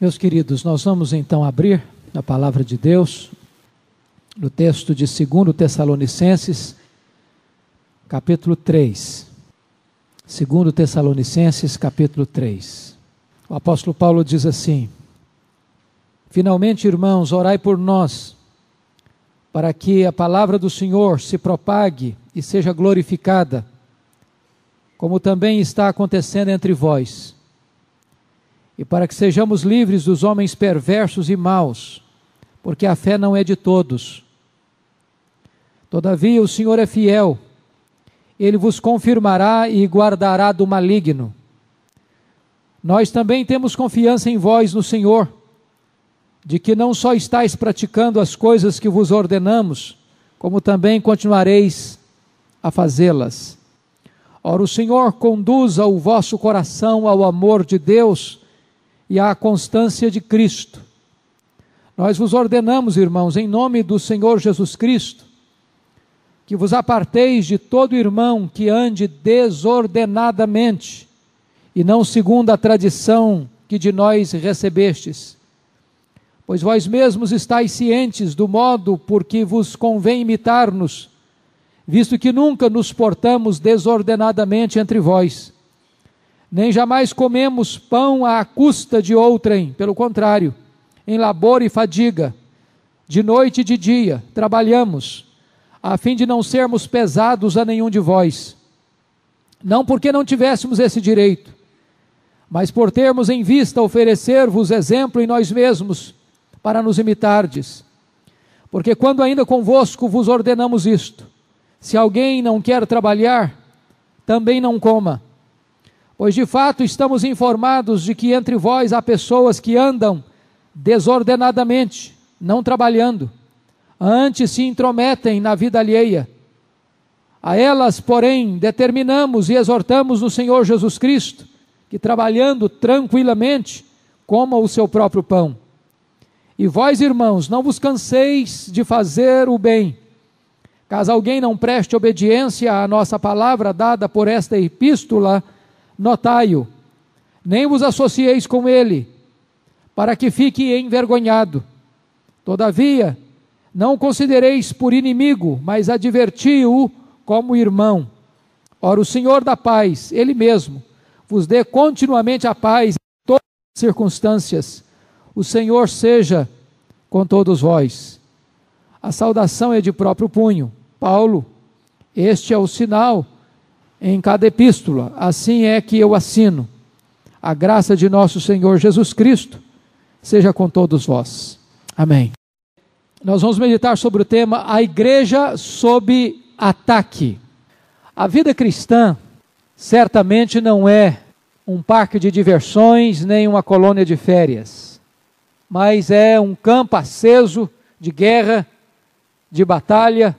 Meus queridos, nós vamos então abrir a palavra de Deus no texto de 2 Tessalonicenses, capítulo 3. 2 Tessalonicenses, capítulo 3. O apóstolo Paulo diz assim: Finalmente, irmãos, orai por nós, para que a palavra do Senhor se propague e seja glorificada, como também está acontecendo entre vós e para que sejamos livres dos homens perversos e maus, porque a fé não é de todos. Todavia, o Senhor é fiel, ele vos confirmará e guardará do maligno. Nós também temos confiança em vós no Senhor, de que não só estáis praticando as coisas que vos ordenamos, como também continuareis a fazê-las. Ora, o Senhor conduza o vosso coração ao amor de Deus e à constância de Cristo. Nós vos ordenamos, irmãos, em nome do Senhor Jesus Cristo, que vos aparteis de todo irmão que ande desordenadamente, e não segundo a tradição que de nós recebestes. Pois vós mesmos estáis cientes do modo por que vos convém imitar-nos, visto que nunca nos portamos desordenadamente entre vós, nem jamais comemos pão à custa de outrem, pelo contrário, em labor e fadiga, de noite e de dia, trabalhamos, a fim de não sermos pesados a nenhum de vós. Não porque não tivéssemos esse direito, mas por termos em vista oferecer-vos exemplo em nós mesmos, para nos imitardes. Porque quando ainda convosco vos ordenamos isto, se alguém não quer trabalhar, também não coma Pois de fato estamos informados de que entre vós há pessoas que andam desordenadamente, não trabalhando, antes se intrometem na vida alheia. A elas, porém, determinamos e exortamos no Senhor Jesus Cristo que, trabalhando tranquilamente, coma o seu próprio pão. E vós, irmãos, não vos canseis de fazer o bem. Caso alguém não preste obediência à nossa palavra dada por esta epístola, notai-o, nem vos associeis com ele, para que fique envergonhado. Todavia, não considereis por inimigo, mas adverti-o como irmão. Ora, o Senhor da paz, Ele mesmo, vos dê continuamente a paz em todas as circunstâncias. O Senhor seja com todos vós. A saudação é de próprio punho. Paulo, este é o sinal em cada epístola. Assim é que eu assino. A graça de nosso Senhor Jesus Cristo seja com todos vós. Amém. Nós vamos meditar sobre o tema A Igreja sob Ataque. A vida cristã certamente não é um parque de diversões nem uma colônia de férias, mas é um campo aceso de guerra, de batalha,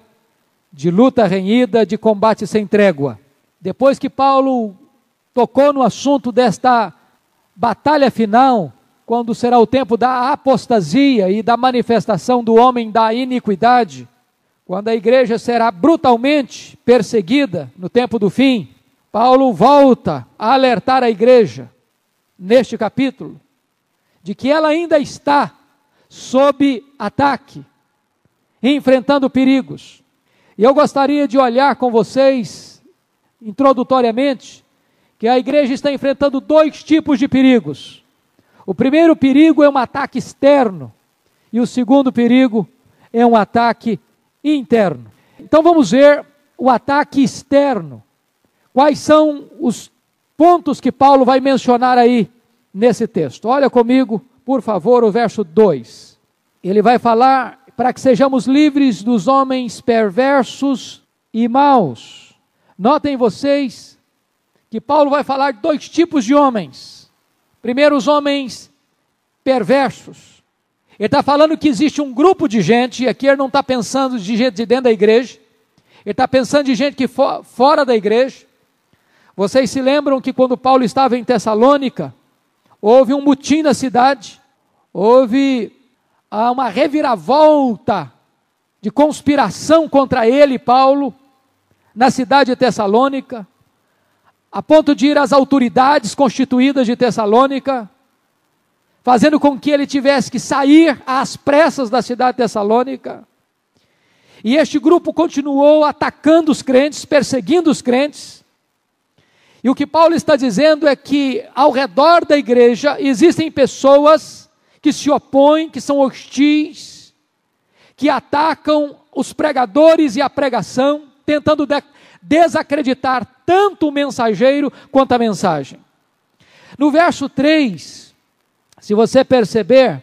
de luta renhida, de combate sem trégua. Depois que Paulo tocou no assunto desta batalha final, quando será o tempo da apostasia e da manifestação do homem da iniquidade, quando a igreja será brutalmente perseguida no tempo do fim, Paulo volta a alertar a igreja, neste capítulo, de que ela ainda está sob ataque, enfrentando perigos. E eu gostaria de olhar com vocês introdutoriamente, que a igreja está enfrentando dois tipos de perigos. O primeiro perigo é um ataque externo, e o segundo perigo é um ataque interno. Então vamos ver o ataque externo. Quais são os pontos que Paulo vai mencionar aí nesse texto? Olha comigo, por favor, o verso 2. Ele vai falar para que sejamos livres dos homens perversos e maus Notem vocês que Paulo vai falar de dois tipos de homens. Primeiro, os homens perversos. Ele está falando que existe um grupo de gente, e aqui ele não está pensando de gente de dentro da igreja, ele está pensando de gente que for, fora da igreja. Vocês se lembram que quando Paulo estava em Tessalônica, houve um mutim na cidade, houve ah, uma reviravolta de conspiração contra ele, Paulo, na cidade de Tessalônica, a ponto de ir às autoridades constituídas de Tessalônica, fazendo com que ele tivesse que sair às pressas da cidade de Tessalônica. E este grupo continuou atacando os crentes, perseguindo os crentes. E o que Paulo está dizendo é que ao redor da igreja existem pessoas que se opõem, que são hostis, que atacam os pregadores e a pregação, tentando de desacreditar tanto o mensageiro quanto a mensagem. No verso 3, se você perceber,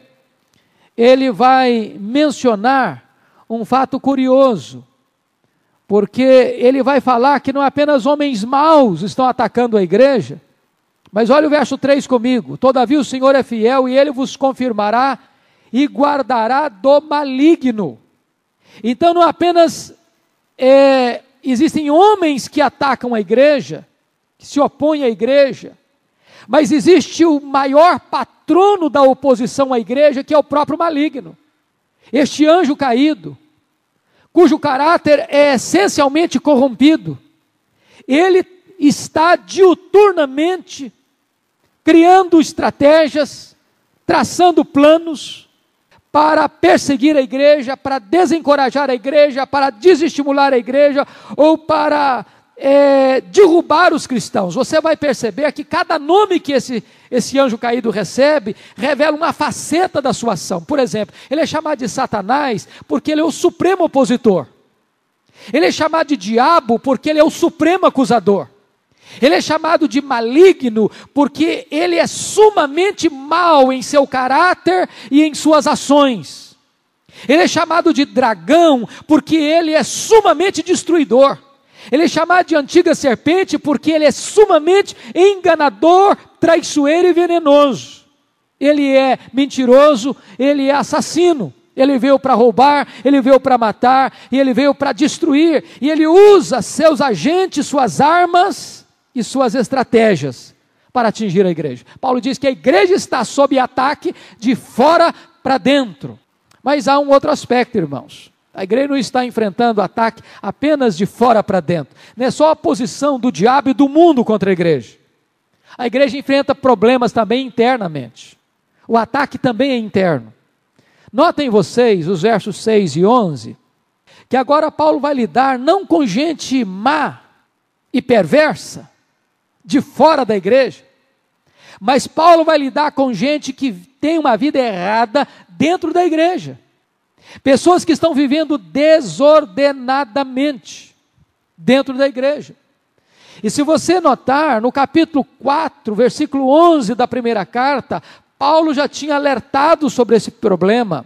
ele vai mencionar um fato curioso, porque ele vai falar que não é apenas homens maus estão atacando a igreja, mas olha o verso 3 comigo: Todavia o Senhor é fiel e ele vos confirmará e guardará do maligno. Então não é apenas é, existem homens que atacam a igreja, que se opõem à igreja, mas existe o maior patrono da oposição à igreja, que é o próprio maligno. Este anjo caído, cujo caráter é essencialmente corrompido, ele está diuturnamente criando estratégias, traçando planos, para perseguir a igreja, para desencorajar a igreja, para desestimular a igreja ou para é, derrubar os cristãos. Você vai perceber que cada nome que esse, esse anjo caído recebe revela uma faceta da sua ação. Por exemplo, ele é chamado de Satanás porque ele é o supremo opositor. Ele é chamado de diabo porque ele é o supremo acusador. Ele é chamado de maligno porque ele é sumamente mau em seu caráter e em suas ações. Ele é chamado de dragão porque ele é sumamente destruidor. Ele é chamado de antiga serpente porque ele é sumamente enganador, traiçoeiro e venenoso. Ele é mentiroso, ele é assassino. Ele veio para roubar, ele veio para matar, e ele veio para destruir. E ele usa seus agentes, suas armas, e suas estratégias para atingir a igreja. Paulo diz que a igreja está sob ataque de fora para dentro. Mas há um outro aspecto, irmãos. A igreja não está enfrentando ataque apenas de fora para dentro. Não é só a posição do diabo e do mundo contra a igreja. A igreja enfrenta problemas também internamente. O ataque também é interno. Notem vocês os versos 6 e 11, que agora Paulo vai lidar não com gente má e perversa, de fora da igreja. Mas Paulo vai lidar com gente que tem uma vida errada dentro da igreja. Pessoas que estão vivendo desordenadamente dentro da igreja. E se você notar, no capítulo 4, versículo 11 da primeira carta, Paulo já tinha alertado sobre esse problema.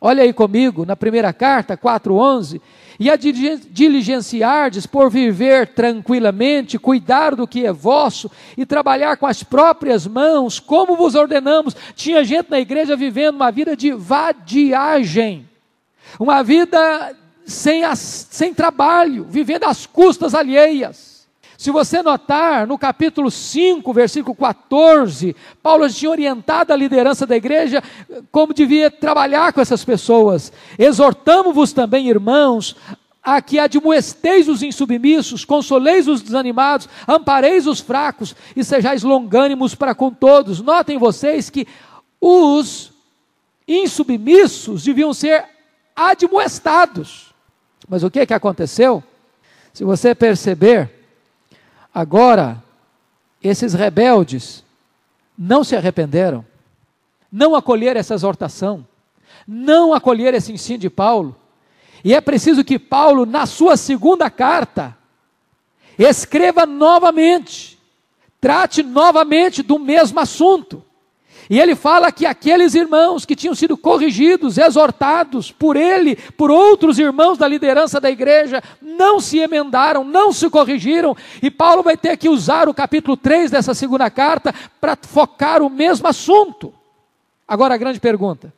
Olha aí comigo, na primeira carta, 11 e a diligenciardes por viver tranquilamente, cuidar do que é vosso e trabalhar com as próprias mãos, como vos ordenamos. Tinha gente na igreja vivendo uma vida de vadiagem, uma vida sem, as, sem trabalho, vivendo às custas alheias. Se você notar, no capítulo 5, versículo 14, Paulo tinha orientado a liderança da igreja como devia trabalhar com essas pessoas. Exortamos-vos também, irmãos, a que admoesteis os insubmissos, consoleis os desanimados, ampareis os fracos e sejais longânimos para com todos. Notem vocês que os insubmissos deviam ser admoestados. Mas o que, que aconteceu? Se você perceber, Agora, esses rebeldes não se arrependeram, não acolheram essa exortação, não acolheram esse ensino de Paulo. E é preciso que Paulo, na sua segunda carta, escreva novamente, trate novamente do mesmo assunto. E ele fala que aqueles irmãos que tinham sido corrigidos, exortados por ele, por outros irmãos da liderança da igreja, não se emendaram, não se corrigiram, e Paulo vai ter que usar o capítulo 3 dessa segunda carta para focar o mesmo assunto. Agora a grande pergunta: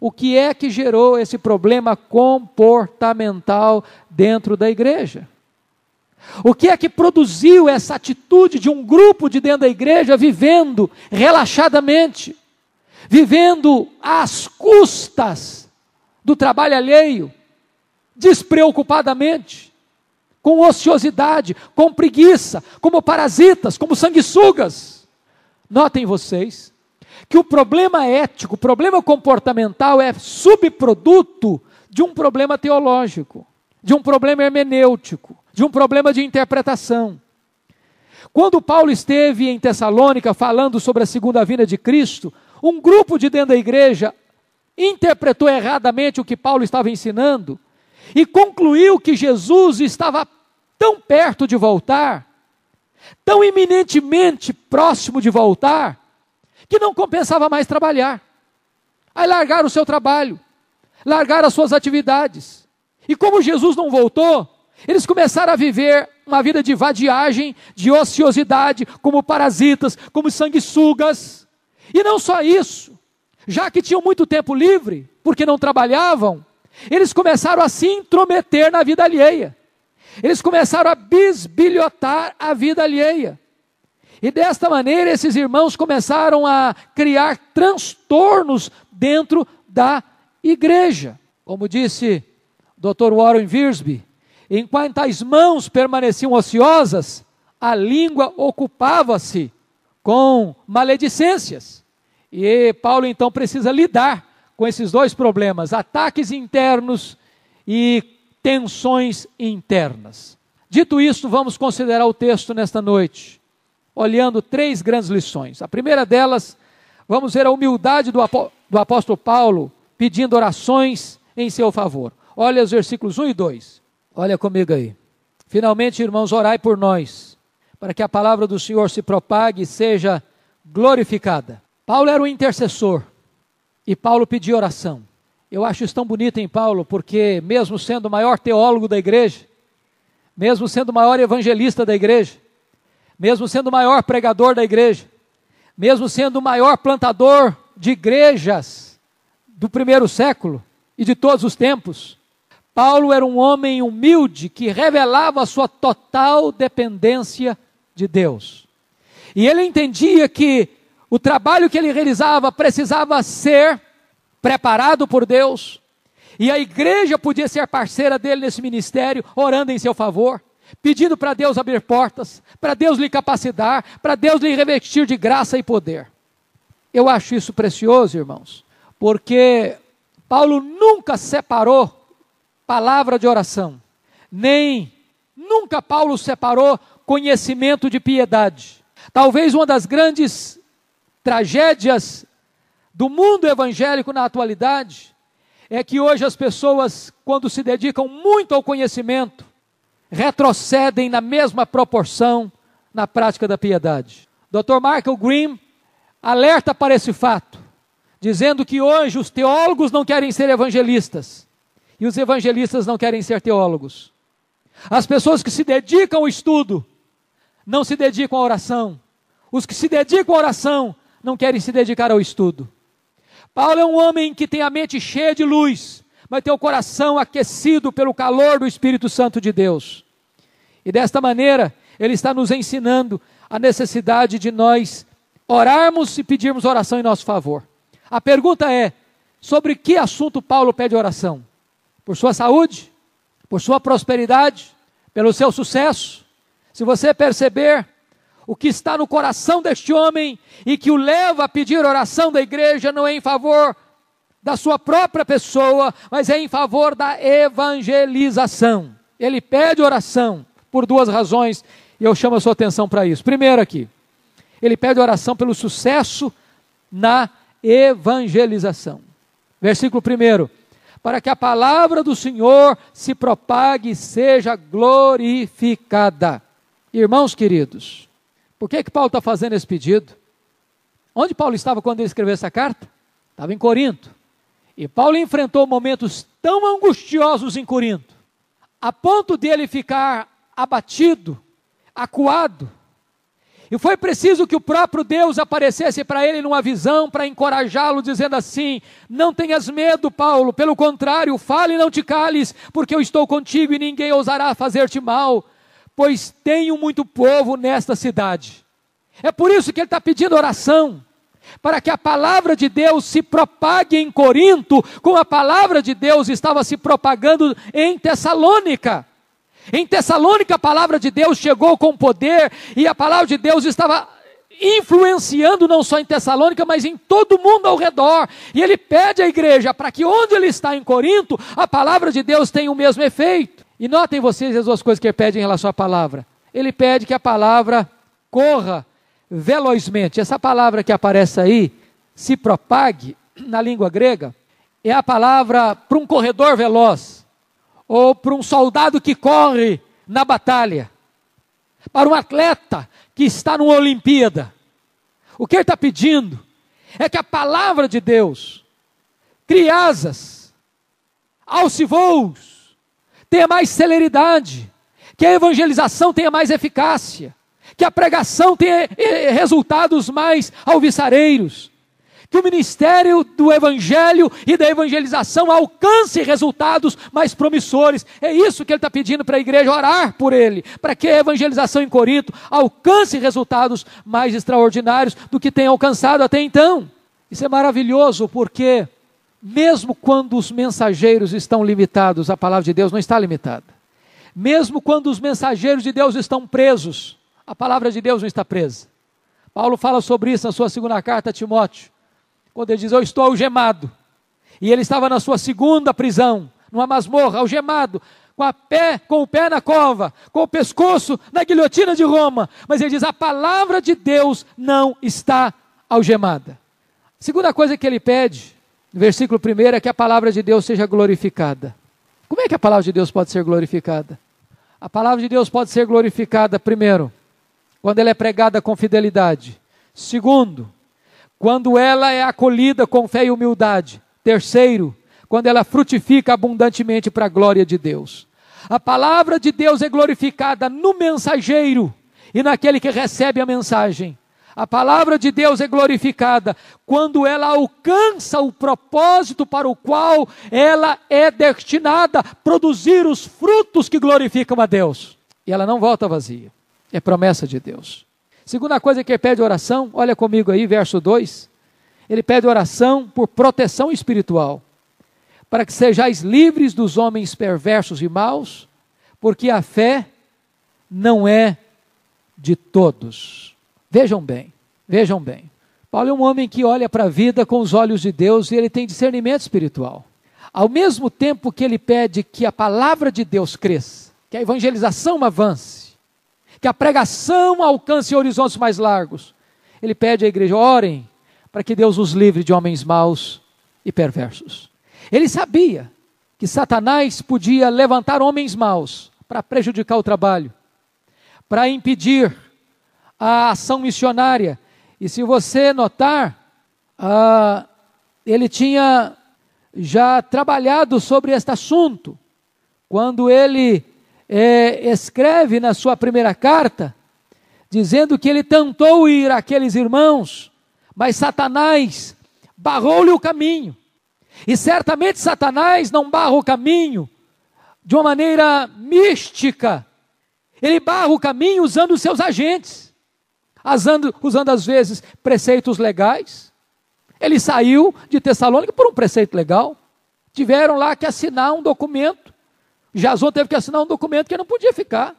o que é que gerou esse problema comportamental dentro da igreja? O que é que produziu essa atitude de um grupo de dentro da igreja vivendo relaxadamente, vivendo às custas do trabalho alheio, despreocupadamente, com ociosidade, com preguiça, como parasitas, como sanguessugas? Notem vocês que o problema ético, o problema comportamental é subproduto de um problema teológico de um problema hermenêutico, de um problema de interpretação. Quando Paulo esteve em Tessalônica falando sobre a segunda vinda de Cristo, um grupo de dentro da igreja interpretou erradamente o que Paulo estava ensinando e concluiu que Jesus estava tão perto de voltar, tão iminentemente próximo de voltar, que não compensava mais trabalhar. Aí largaram o seu trabalho, largaram as suas atividades, e como Jesus não voltou, eles começaram a viver uma vida de vadiagem, de ociosidade, como parasitas, como sanguessugas. E não só isso, já que tinham muito tempo livre, porque não trabalhavam, eles começaram a se intrometer na vida alheia. Eles começaram a bisbilhotar a vida alheia. E desta maneira, esses irmãos começaram a criar transtornos dentro da igreja. Como disse Dr. Warren Wiersbe, enquanto as mãos permaneciam ociosas, a língua ocupava-se com maledicências. E Paulo então precisa lidar com esses dois problemas: ataques internos e tensões internas. Dito isso, vamos considerar o texto nesta noite, olhando três grandes lições. A primeira delas, vamos ver a humildade do, apóstolo Paulo pedindo orações em seu favor. Olha os versículos 1 e 2. Olha comigo aí. Finalmente, irmãos, orai por nós, para que a palavra do Senhor se propague e seja glorificada. Paulo era um intercessor e Paulo pediu oração. Eu acho isso tão bonito em Paulo, porque, mesmo sendo o maior teólogo da igreja, mesmo sendo o maior evangelista da igreja, mesmo sendo o maior pregador da igreja, mesmo sendo o maior plantador de igrejas do primeiro século e de todos os tempos, Paulo era um homem humilde que revelava a sua total dependência de Deus. E ele entendia que o trabalho que ele realizava precisava ser preparado por Deus, e a igreja podia ser parceira dele nesse ministério, orando em seu favor, pedindo para Deus abrir portas, para Deus lhe capacitar, para Deus lhe revestir de graça e poder. Eu acho isso precioso, irmãos, porque Paulo nunca separou palavra de oração, nem nunca Paulo separou conhecimento de piedade. Talvez uma das grandes tragédias do mundo evangélico na atualidade é que hoje as pessoas, quando se dedicam muito ao conhecimento, retrocedem na mesma proporção na prática da piedade. Dr. Michael Green alerta para esse fato, dizendo que hoje os teólogos não querem ser evangelistas, e os evangelistas não querem ser teólogos. As pessoas que se dedicam ao estudo não se dedicam à oração. Os que se dedicam à oração não querem se dedicar ao estudo. Paulo é um homem que tem a mente cheia de luz, mas tem o coração aquecido pelo calor do Espírito Santo de Deus. E desta maneira, ele está nos ensinando a necessidade de nós orarmos e pedirmos oração em nosso favor. A pergunta é: sobre que assunto Paulo pede oração? por sua saúde, por sua prosperidade, pelo seu sucesso. Se você perceber o que está no coração deste homem e que o leva a pedir oração da igreja, não é em favor da sua própria pessoa, mas é em favor da evangelização. Ele pede oração por duas razões e eu chamo a sua atenção para isso. Primeiro, aqui, ele pede oração pelo sucesso na evangelização. Versículo 1: para que a palavra do Senhor se propague e seja glorificada. Irmãos queridos, por que, que Paulo está fazendo esse pedido? Onde Paulo estava quando ele escreveu essa carta? Estava em Corinto. E Paulo enfrentou momentos tão angustiosos em Corinto, a ponto dele ficar abatido, acuado, e foi preciso que o próprio Deus aparecesse para ele numa visão para encorajá-lo, dizendo assim: Não tenhas medo, Paulo, pelo contrário, fale e não te cales, porque eu estou contigo e ninguém ousará fazer-te mal, pois tenho muito povo nesta cidade. É por isso que ele está pedindo oração, para que a palavra de Deus se propague em Corinto, como a palavra de Deus estava se propagando em Tessalônica. Em Tessalônica, a palavra de Deus chegou com poder e a palavra de Deus estava influenciando não só em Tessalônica, mas em todo mundo ao redor. E ele pede à igreja para que onde ele está em Corinto, a palavra de Deus tenha o mesmo efeito. E notem vocês as duas coisas que ele pede em relação à palavra. Ele pede que a palavra corra velozmente. Essa palavra que aparece aí, se propague, na língua grega, é a palavra para um corredor veloz ou para um soldado que corre na batalha, para um atleta que está numa Olimpíada. O que ele está pedindo é que a palavra de Deus crie asas, alce voos, tenha mais celeridade, que a evangelização tenha mais eficácia, que a pregação tenha eh, resultados mais alviçareiros que o ministério do evangelho e da evangelização alcance resultados mais promissores. É isso que ele está pedindo para a igreja orar por ele, para que a evangelização em Corinto alcance resultados mais extraordinários do que tem alcançado até então. Isso é maravilhoso porque, mesmo quando os mensageiros estão limitados, a palavra de Deus não está limitada. Mesmo quando os mensageiros de Deus estão presos, a palavra de Deus não está presa. Paulo fala sobre isso na sua segunda carta a Timóteo. Quando ele diz: Eu estou algemado. E ele estava na sua segunda prisão, numa masmorra, algemado, com, a pé, com o pé na cova, com o pescoço na guilhotina de Roma. Mas ele diz: A palavra de Deus não está algemada. A segunda coisa que ele pede, no versículo 1 é que a palavra de Deus seja glorificada. Como é que a palavra de Deus pode ser glorificada? A palavra de Deus pode ser glorificada, primeiro, quando ela é pregada com fidelidade. Segundo, quando ela é acolhida com fé e humildade. Terceiro, quando ela frutifica abundantemente para a glória de Deus. A palavra de Deus é glorificada no mensageiro e naquele que recebe a mensagem. A palavra de Deus é glorificada quando ela alcança o propósito para o qual ela é destinada, produzir os frutos que glorificam a Deus. E ela não volta vazia. É promessa de Deus. Segunda coisa que ele pede oração, olha comigo aí, verso 2. Ele pede oração por proteção espiritual, para que sejais livres dos homens perversos e maus, porque a fé não é de todos. Vejam bem, vejam bem. Paulo é um homem que olha para a vida com os olhos de Deus e ele tem discernimento espiritual. Ao mesmo tempo que ele pede que a palavra de Deus cresça, que a evangelização avance, que a pregação alcance horizontes mais largos. Ele pede à igreja: orem para que Deus os livre de homens maus e perversos. Ele sabia que Satanás podia levantar homens maus para prejudicar o trabalho, para impedir a ação missionária. E se você notar, ah, ele tinha já trabalhado sobre este assunto quando ele é, escreve na sua primeira carta, dizendo que ele tentou ir àqueles irmãos, mas Satanás barrou-lhe o caminho. E certamente Satanás não barra o caminho de uma maneira mística. Ele barra o caminho usando os seus agentes, usando, usando às vezes preceitos legais. Ele saiu de Tessalônica por um preceito legal. Tiveram lá que assinar um documento Jason teve que assinar um documento que não podia ficar.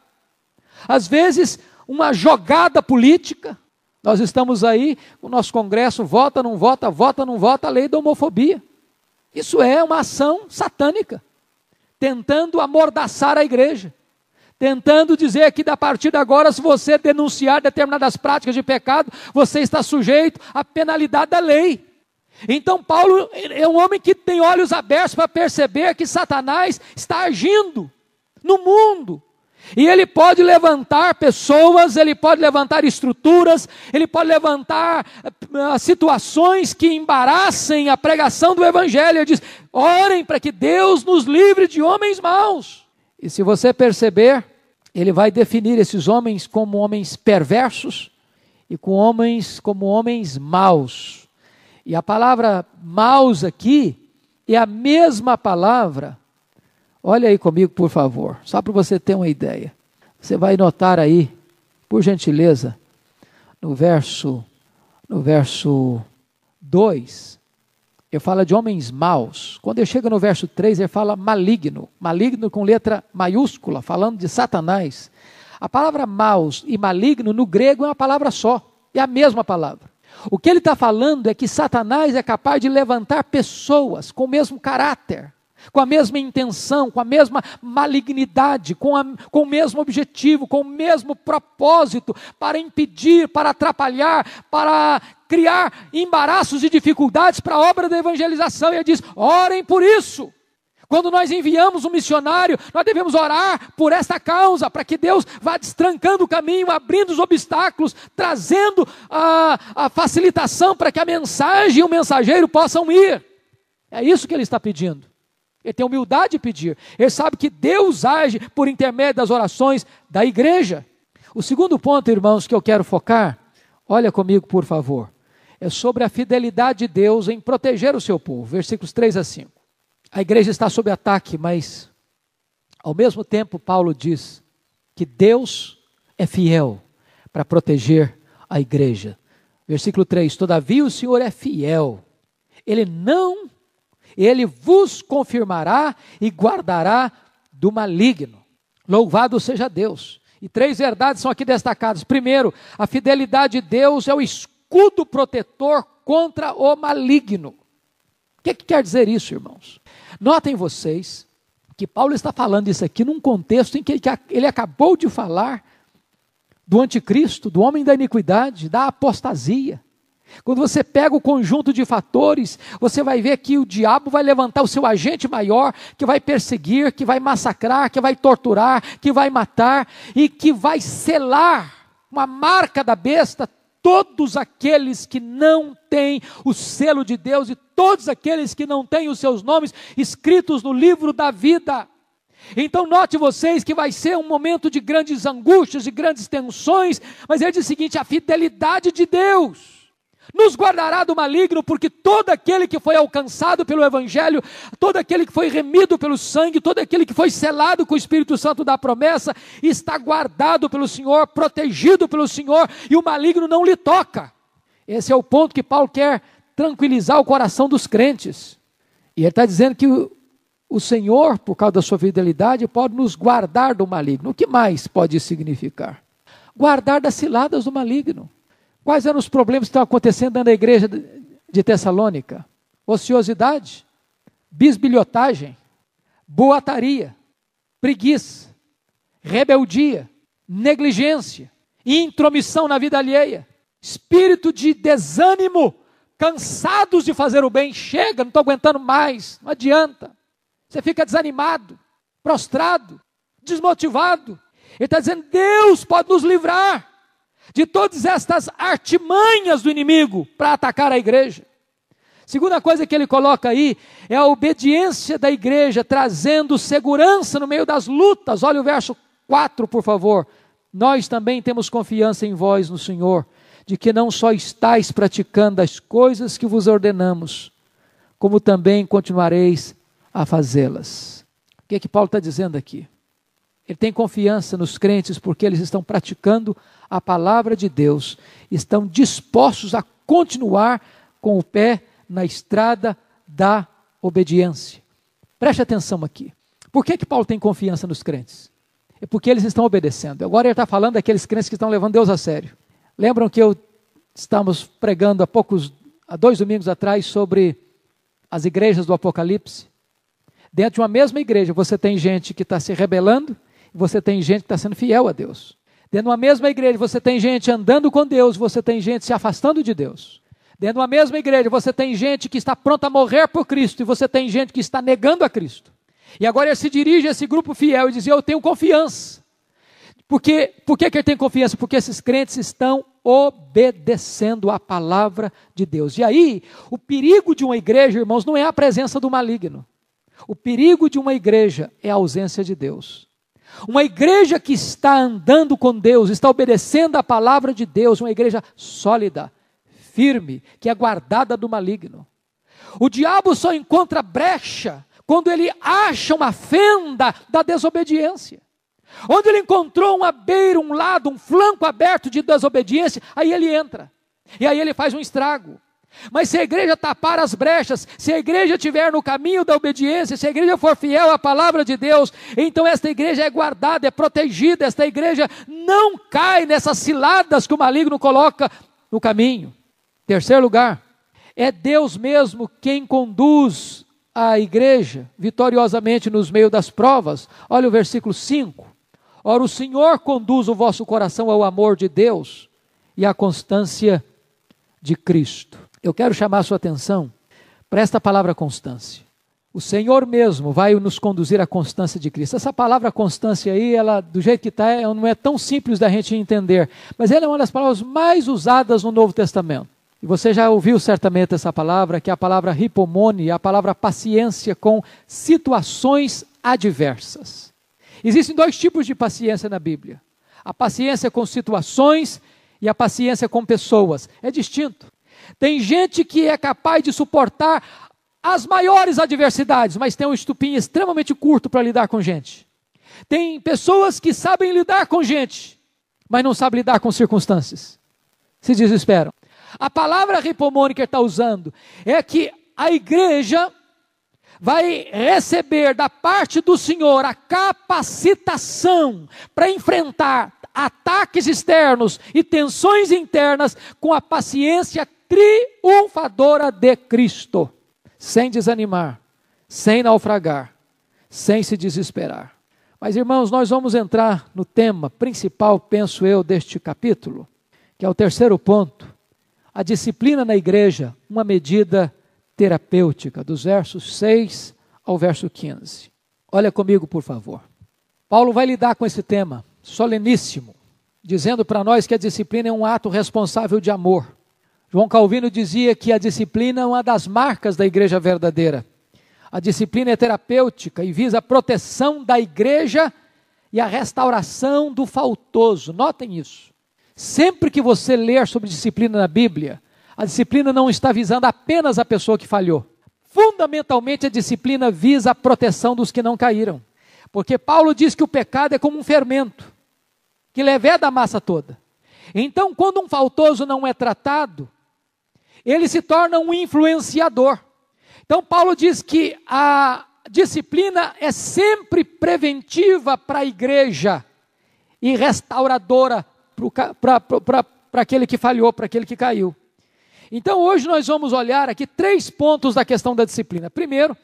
Às vezes, uma jogada política. Nós estamos aí, o nosso Congresso vota, não vota, vota, não vota a lei da homofobia. Isso é uma ação satânica, tentando amordaçar a igreja, tentando dizer que da partir de agora, se você denunciar determinadas práticas de pecado, você está sujeito à penalidade da lei. Então, Paulo é um homem que tem olhos abertos para perceber que Satanás está agindo no mundo. E ele pode levantar pessoas, ele pode levantar estruturas, ele pode levantar uh, situações que embaraçem a pregação do Evangelho. Ele diz: orem para que Deus nos livre de homens maus. E se você perceber, ele vai definir esses homens como homens perversos e com homens como homens maus. E a palavra maus aqui é a mesma palavra. Olha aí comigo, por favor, só para você ter uma ideia. Você vai notar aí, por gentileza, no verso no verso 2, ele fala de homens maus. Quando ele chega no verso 3, ele fala maligno, maligno com letra maiúscula, falando de Satanás. A palavra maus e maligno no grego é uma palavra só, é a mesma palavra. O que ele está falando é que Satanás é capaz de levantar pessoas com o mesmo caráter, com a mesma intenção, com a mesma malignidade, com, a, com o mesmo objetivo, com o mesmo propósito, para impedir, para atrapalhar, para criar embaraços e dificuldades para a obra da evangelização. E ele diz: orem por isso. Quando nós enviamos um missionário, nós devemos orar por esta causa, para que Deus vá destrancando o caminho, abrindo os obstáculos, trazendo a, a facilitação para que a mensagem e o mensageiro possam ir. É isso que ele está pedindo. Ele tem humildade de pedir. Ele sabe que Deus age por intermédio das orações da igreja. O segundo ponto, irmãos, que eu quero focar, olha comigo, por favor, é sobre a fidelidade de Deus em proteger o seu povo. Versículos 3 a 5. A igreja está sob ataque, mas ao mesmo tempo Paulo diz que Deus é fiel para proteger a igreja. Versículo 3: Todavia o Senhor é fiel. Ele não ele vos confirmará e guardará do maligno. Louvado seja Deus. E três verdades são aqui destacadas. Primeiro, a fidelidade de Deus é o escudo protetor contra o maligno. O que, é que quer dizer isso, irmãos? Notem vocês que Paulo está falando isso aqui num contexto em que ele acabou de falar do anticristo, do homem da iniquidade, da apostasia. Quando você pega o conjunto de fatores, você vai ver que o diabo vai levantar o seu agente maior, que vai perseguir, que vai massacrar, que vai torturar, que vai matar e que vai selar uma marca da besta todos aqueles que não têm o selo de Deus e todos aqueles que não têm os seus nomes escritos no livro da vida. Então, note vocês que vai ser um momento de grandes angústias, de grandes tensões, mas ele diz o seguinte: a fidelidade de Deus nos guardará do maligno, porque todo aquele que foi alcançado pelo Evangelho, todo aquele que foi remido pelo sangue, todo aquele que foi selado com o Espírito Santo da promessa, está guardado pelo Senhor, protegido pelo Senhor, e o maligno não lhe toca. Esse é o ponto que Paulo quer tranquilizar o coração dos crentes. E ele está dizendo que o Senhor, por causa da sua fidelidade, pode nos guardar do maligno. O que mais pode significar? Guardar das ciladas do maligno Quais eram os problemas que estavam acontecendo na igreja de Tessalônica? Ociosidade, bisbilhotagem, boataria, preguiça, rebeldia, negligência, intromissão na vida alheia, espírito de desânimo, cansados de fazer o bem, chega, não estou aguentando mais, não adianta. Você fica desanimado, prostrado, desmotivado. Ele está dizendo: Deus pode nos livrar de todas estas artimanhas do inimigo para atacar a igreja. Segunda coisa que ele coloca aí é a obediência da igreja, trazendo segurança no meio das lutas. Olha o verso 4, por favor. Nós também temos confiança em vós, no Senhor, de que não só estáis praticando as coisas que vos ordenamos, como também continuareis a fazê-las. O que é que Paulo está dizendo aqui? Ele tem confiança nos crentes porque eles estão praticando a palavra de Deus, estão dispostos a continuar com o pé na estrada da obediência. Preste atenção aqui. Por que, que Paulo tem confiança nos crentes? É porque eles estão obedecendo. Agora ele está falando daqueles crentes que estão levando Deus a sério. Lembram que eu estamos pregando há poucos, há dois domingos atrás, sobre as igrejas do Apocalipse? Dentro de uma mesma igreja, você tem gente que está se rebelando você tem gente que está sendo fiel a Deus. Dentro de uma mesma igreja, você tem gente andando com Deus, você tem gente se afastando de Deus. Dentro de uma mesma igreja, você tem gente que está pronta a morrer por Cristo e você tem gente que está negando a Cristo. E agora ele se dirige a esse grupo fiel e diz: Eu tenho confiança. Porque, por que, que ele tem confiança? Porque esses crentes estão obedecendo a palavra de Deus. E aí, o perigo de uma igreja, irmãos, não é a presença do maligno. O perigo de uma igreja é a ausência de Deus. Uma igreja que está andando com Deus, está obedecendo a palavra de Deus, uma igreja sólida, firme, que é guardada do maligno. O diabo só encontra brecha quando ele acha uma fenda da desobediência. Onde ele encontrou uma beira, um lado, um flanco aberto de desobediência, aí ele entra. E aí ele faz um estrago. Mas se a igreja tapar as brechas, se a igreja estiver no caminho da obediência, se a igreja for fiel à palavra de Deus, então esta igreja é guardada, é protegida, esta igreja não cai nessas ciladas que o maligno coloca no caminho. Terceiro lugar, é Deus mesmo quem conduz a igreja vitoriosamente nos meios das provas. Olha o versículo 5. Ora, o Senhor conduz o vosso coração ao amor de Deus e à constância de Cristo. Eu quero chamar a sua atenção para esta palavra constância. O Senhor mesmo vai nos conduzir à constância de Cristo. Essa palavra constância aí, ela, do jeito que está, é, não é tão simples da gente entender, mas ela é uma das palavras mais usadas no Novo Testamento. E você já ouviu certamente essa palavra, que é a palavra hipomone, é a palavra paciência com situações adversas. Existem dois tipos de paciência na Bíblia: a paciência com situações e a paciência com pessoas. É distinto. Tem gente que é capaz de suportar as maiores adversidades, mas tem um estupim extremamente curto para lidar com gente. Tem pessoas que sabem lidar com gente, mas não sabem lidar com circunstâncias. Se desesperam. A palavra que está usando é que a igreja vai receber da parte do Senhor a capacitação para enfrentar ataques externos e tensões internas com a paciência triunfadora de Cristo, sem desanimar, sem naufragar, sem se desesperar. Mas irmãos, nós vamos entrar no tema principal, penso eu, deste capítulo, que é o terceiro ponto. A disciplina na igreja, uma medida terapêutica, dos versos 6 ao verso 15. Olha comigo, por favor. Paulo vai lidar com esse tema, soleníssimo, dizendo para nós que a disciplina é um ato responsável de amor. João Calvino dizia que a disciplina é uma das marcas da igreja verdadeira. A disciplina é terapêutica e visa a proteção da igreja e a restauração do faltoso. Notem isso. Sempre que você ler sobre disciplina na Bíblia, a disciplina não está visando apenas a pessoa que falhou. Fundamentalmente, a disciplina visa a proteção dos que não caíram. Porque Paulo diz que o pecado é como um fermento que levé da massa toda. Então, quando um faltoso não é tratado, ele se torna um influenciador. Então, Paulo diz que a disciplina é sempre preventiva para a igreja e restauradora para aquele que falhou, para aquele que caiu. Então, hoje nós vamos olhar aqui três pontos da questão da disciplina. Primeiro,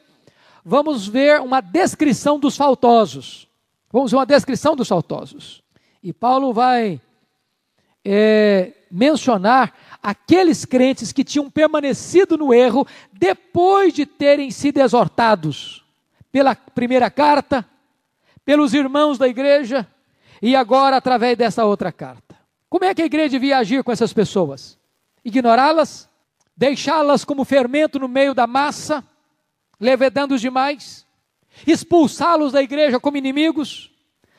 vamos ver uma descrição dos faltosos. Vamos ver uma descrição dos faltosos. E Paulo vai é, mencionar aqueles crentes que tinham permanecido no erro depois de terem sido exortados pela primeira carta, pelos irmãos da igreja e agora através dessa outra carta. Como é que a igreja devia agir com essas pessoas? Ignorá-las? Deixá-las como fermento no meio da massa, levedando os demais? Expulsá-los da igreja como inimigos?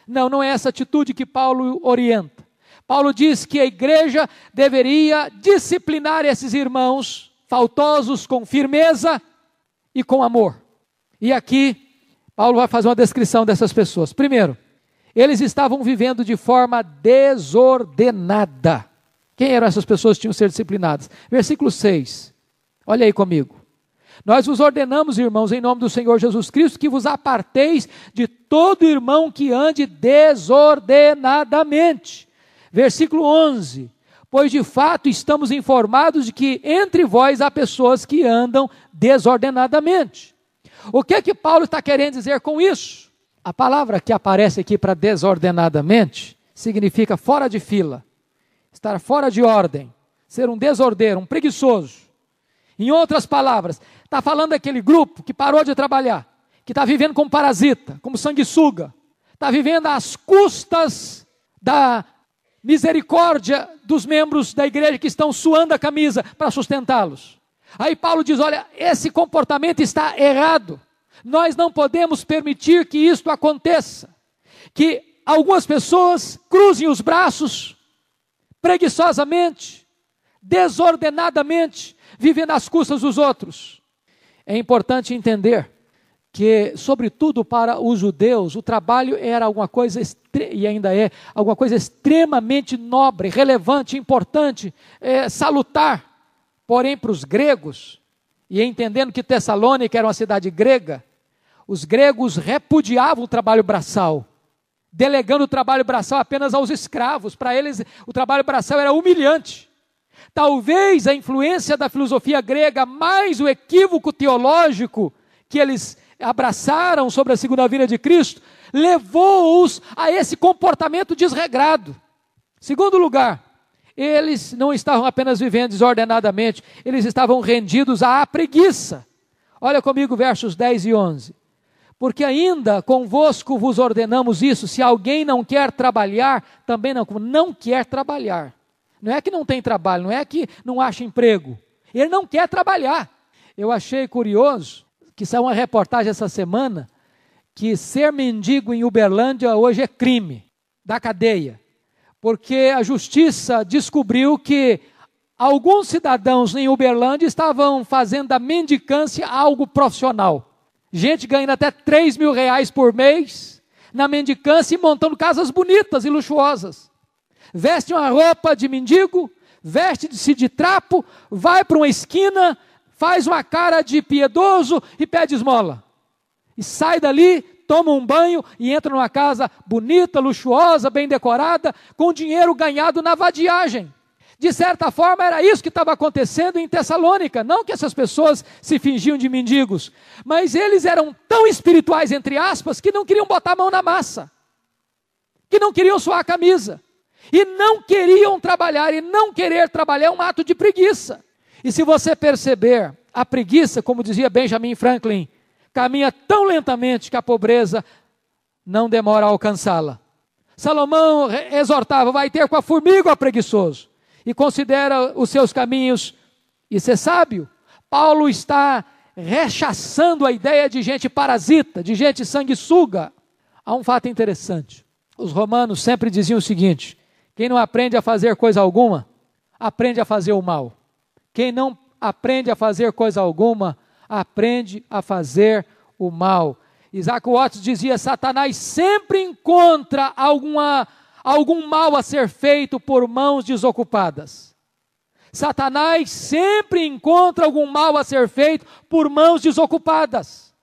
Não, não é essa atitude que Paulo orienta. Paulo diz que a igreja deveria disciplinar esses irmãos faltosos com firmeza e com amor. E aqui, Paulo vai fazer uma descrição dessas pessoas. Primeiro, eles estavam vivendo de forma desordenada. Quem eram essas pessoas que tinham que ser disciplinadas? Versículo 6. Olha aí comigo. Nós vos ordenamos, irmãos, em nome do Senhor Jesus Cristo, que vos aparteis de todo irmão que ande desordenadamente. Versículo 11. Pois de fato estamos informados de que entre vós há pessoas que andam desordenadamente. O que é que Paulo está querendo dizer com isso? A palavra que aparece aqui para desordenadamente significa fora de fila, estar fora de ordem, ser um desordeiro, um preguiçoso. Em outras palavras, Está falando daquele grupo que parou de trabalhar, que está vivendo como parasita, como sanguessuga, está vivendo às custas da misericórdia dos membros da igreja que estão suando a camisa para sustentá-los. Aí Paulo diz: olha, esse comportamento está errado. Nós não podemos permitir que isto aconteça. Que algumas pessoas cruzem os braços preguiçosamente, desordenadamente, vivendo às custas dos outros. É importante entender que, sobretudo para os judeus, o trabalho era alguma coisa, e ainda é, alguma coisa extremamente nobre, relevante, importante, é, salutar. Porém, para os gregos, e entendendo que Tessalônica era uma cidade grega, os gregos repudiavam o trabalho braçal, delegando o trabalho braçal apenas aos escravos. Para eles, o trabalho braçal era humilhante. Talvez a influência da filosofia grega, mais o equívoco teológico que eles abraçaram sobre a segunda vinda de Cristo, levou-os a esse comportamento desregrado. Segundo lugar, eles não estavam apenas vivendo desordenadamente, eles estavam rendidos à preguiça. Olha comigo versos 10 e 11. Porque ainda convosco vos ordenamos isso, se alguém não quer trabalhar, também não, não quer trabalhar. Não é que não tem trabalho, não é que não acha emprego. Ele não quer trabalhar. Eu achei curioso que saiu uma reportagem essa semana que ser mendigo em Uberlândia hoje é crime da cadeia, porque a justiça descobriu que alguns cidadãos em Uberlândia estavam fazendo da mendicância algo profissional. Gente ganhando até 3 mil reais por mês na mendicância e montando casas bonitas e luxuosas veste uma roupa de mendigo, veste-se de trapo, vai para uma esquina, faz uma cara de piedoso e pede esmola. E sai dali, toma um banho e entra numa casa bonita, luxuosa, bem decorada, com dinheiro ganhado na vadiagem. De certa forma, era isso que estava acontecendo em Tessalônica. Não que essas pessoas se fingiam de mendigos, mas eles eram tão espirituais, entre aspas, que não queriam botar a mão na massa, que não queriam suar a camisa, e não queriam trabalhar, e não querer trabalhar é um ato de preguiça. E se você perceber, a preguiça, como dizia Benjamin Franklin, caminha tão lentamente que a pobreza não demora a alcançá-la. Salomão exortava: vai ter com a formiga preguiçoso, e considera os seus caminhos, e ser sábio. Paulo está rechaçando a ideia de gente parasita, de gente sanguessuga. Há um fato interessante. Os romanos sempre diziam o seguinte: quem não aprende a fazer coisa alguma, aprende a fazer o mal. Quem não aprende a fazer coisa alguma, aprende a fazer o mal. Isaac Watts dizia: Satanás sempre encontra alguma, algum mal a ser feito por mãos desocupadas. Satanás sempre encontra algum mal a ser feito por mãos desocupadas.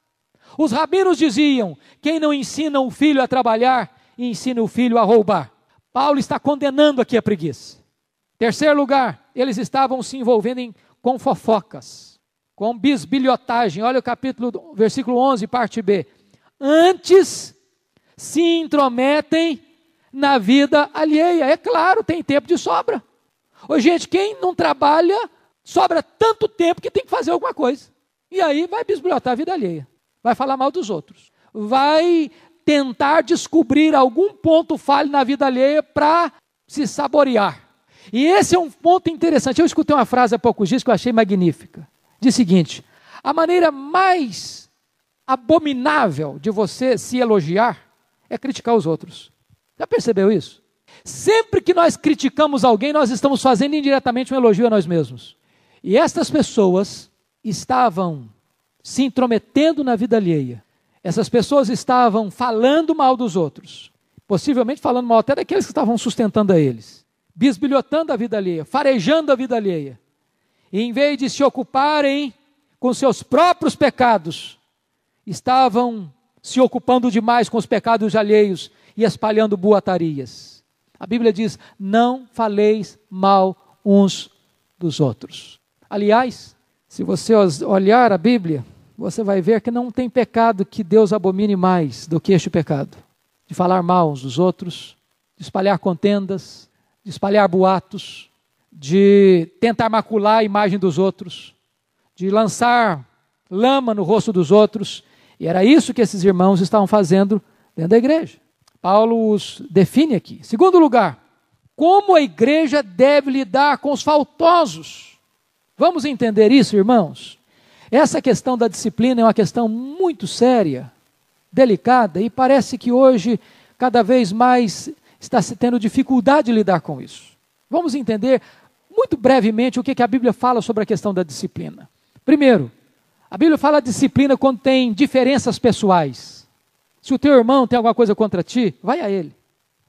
Os rabinos diziam: quem não ensina o filho a trabalhar, ensina o filho a roubar. Paulo está condenando aqui a preguiça. Terceiro lugar, eles estavam se envolvendo em, com fofocas, com bisbilhotagem. Olha o capítulo, versículo 11, parte B. Antes se intrometem na vida alheia. É claro, tem tempo de sobra. Ô, gente, quem não trabalha, sobra tanto tempo que tem que fazer alguma coisa. E aí vai bisbilhotar a vida alheia, vai falar mal dos outros, vai tentar descobrir algum ponto falho na vida alheia para se saborear. E esse é um ponto interessante. Eu escutei uma frase há poucos dias que eu achei magnífica. Diz o seguinte: a maneira mais abominável de você se elogiar é criticar os outros. Já percebeu isso? Sempre que nós criticamos alguém, nós estamos fazendo indiretamente um elogio a nós mesmos. E estas pessoas estavam se intrometendo na vida alheia essas pessoas estavam falando mal dos outros, possivelmente falando mal até daqueles que estavam sustentando a eles, bisbilhotando a vida alheia, farejando a vida alheia. E em vez de se ocuparem com seus próprios pecados, estavam se ocupando demais com os pecados alheios e espalhando boatarias. A Bíblia diz: não faleis mal uns dos outros. Aliás, se você olhar a Bíblia, você vai ver que não tem pecado que Deus abomine mais do que este pecado: de falar mal uns dos outros, de espalhar contendas, de espalhar boatos, de tentar macular a imagem dos outros, de lançar lama no rosto dos outros. E era isso que esses irmãos estavam fazendo dentro da igreja. Paulo os define aqui. Segundo lugar, como a igreja deve lidar com os faltosos. Vamos entender isso, irmãos? Essa questão da disciplina é uma questão muito séria, delicada, e parece que hoje cada vez mais está se tendo dificuldade de lidar com isso. Vamos entender muito brevemente o que, a Bíblia fala sobre a questão da disciplina. Primeiro, a Bíblia fala disciplina quando tem diferenças pessoais. Se o teu irmão tem alguma coisa contra ti, vai a ele.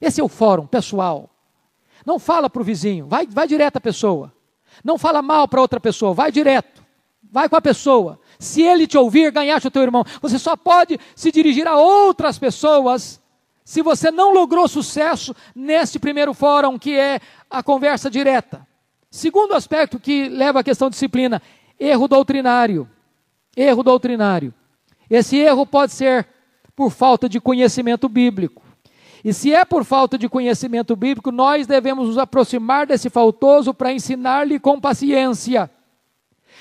Esse é o fórum pessoal. Não fala para o vizinho, vai, vai direto à pessoa. Não fala mal para outra pessoa, vai direto. Vai com a pessoa. Se ele te ouvir, ganhaste o teu irmão. Você só pode se dirigir a outras pessoas se você não logrou sucesso neste primeiro fórum, que é a conversa direta. Segundo aspecto que leva à questão disciplina, erro doutrinário. Erro doutrinário. Esse erro pode ser por falta de conhecimento bíblico. E se é por falta de conhecimento bíblico, nós devemos nos aproximar desse faltoso para ensinar-lhe com paciência.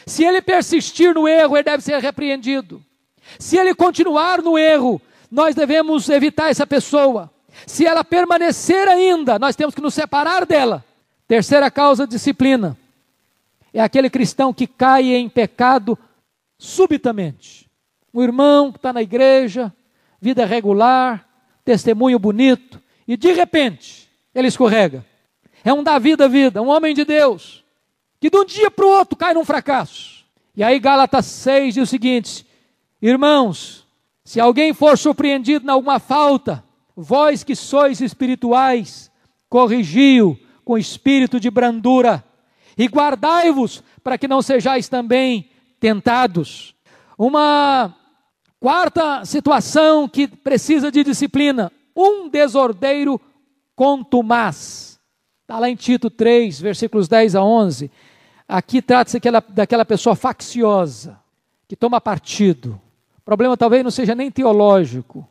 Se ele persistir no erro, ele deve ser repreendido. Se ele continuar no erro, nós devemos evitar essa pessoa. Se ela permanecer ainda, nós temos que nos separar dela. Terceira causa, disciplina. É aquele cristão que cai em pecado subitamente. Um irmão que está na igreja, vida regular, testemunho bonito, e de repente ele escorrega. É um Davi da vida, um homem de Deus que de um dia para o outro cai num fracasso. E aí Gálatas 6 diz o seguinte: Irmãos, se alguém for surpreendido em alguma falta, vós que sois espirituais, corrigiu com espírito de brandura e guardai-vos para que não sejais também tentados. Uma quarta situação que precisa de disciplina, um desordeiro contumaz. Está lá em Tito 3, versículos 10 a 11. Aqui trata-se daquela pessoa facciosa, que toma partido. O problema talvez não seja nem teológico.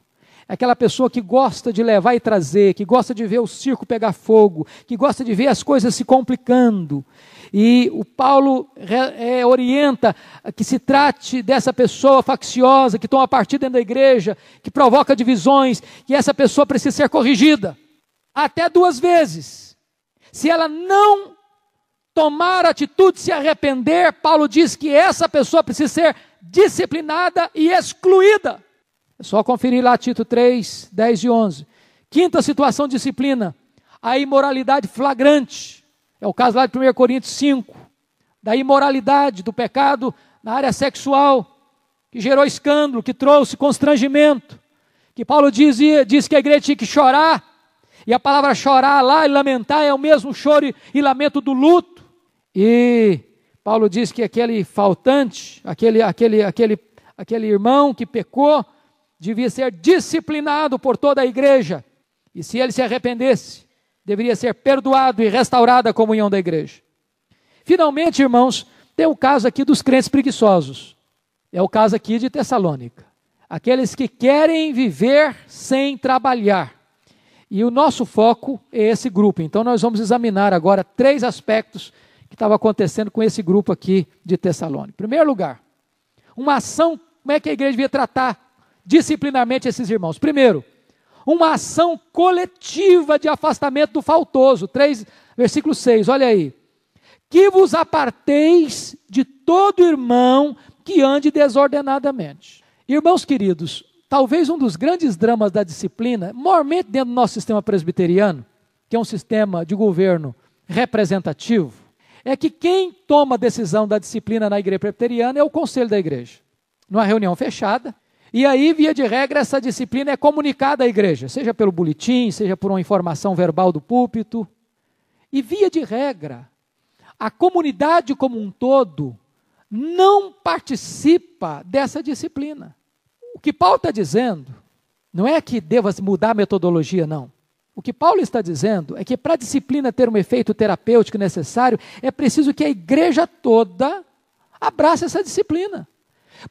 É aquela pessoa que gosta de levar e trazer, que gosta de ver o circo pegar fogo, que gosta de ver as coisas se complicando. E o Paulo é, orienta que se trate dessa pessoa facciosa, que toma partido dentro da igreja, que provoca divisões, que essa pessoa precisa ser corrigida até duas vezes. Se ela não tomar atitude, se arrepender, Paulo diz que essa pessoa precisa ser disciplinada e excluída. É só conferir lá Tito 3, 10 e 11. Quinta situação, disciplina. A imoralidade flagrante. É o caso lá de 1 Coríntios 5. Da imoralidade, do pecado na área sexual, que gerou escândalo, que trouxe constrangimento. Que Paulo diz, diz que a igreja tinha que chorar. E a palavra chorar lá e lamentar é o mesmo choro e, e lamento do luto. E Paulo diz que aquele faltante, aquele, aquele, aquele, aquele irmão que pecou, devia ser disciplinado por toda a igreja. E se ele se arrependesse, deveria ser perdoado e restaurada a comunhão da igreja. Finalmente, irmãos, tem o caso aqui dos crentes preguiçosos. É o caso aqui de Tessalônica. Aqueles que querem viver sem trabalhar. E o nosso foco é esse grupo. Então, nós vamos examinar agora três aspectos que estava acontecendo com esse grupo aqui de Tessalônica. Em primeiro lugar, uma ação, como é que a igreja devia tratar disciplinarmente esses irmãos? Primeiro, uma ação coletiva de afastamento do faltoso. 3, versículo 6, olha aí. Que vos aparteis de todo irmão que ande desordenadamente. Irmãos queridos, talvez um dos grandes dramas da disciplina, maiormente dentro do nosso sistema presbiteriano, que é um sistema de governo representativo, é que quem toma a decisão da disciplina na igreja presbiteriana é o conselho da igreja, numa reunião fechada. E aí, via de regra, essa disciplina é comunicada à igreja, seja pelo boletim, seja por uma informação verbal do púlpito. E via de regra, a comunidade como um todo não participa dessa disciplina. O que Paulo está dizendo não é que deva mudar a metodologia, não. O que Paulo está dizendo é que para a disciplina ter um efeito terapêutico necessário, é preciso que a igreja toda abrace essa disciplina.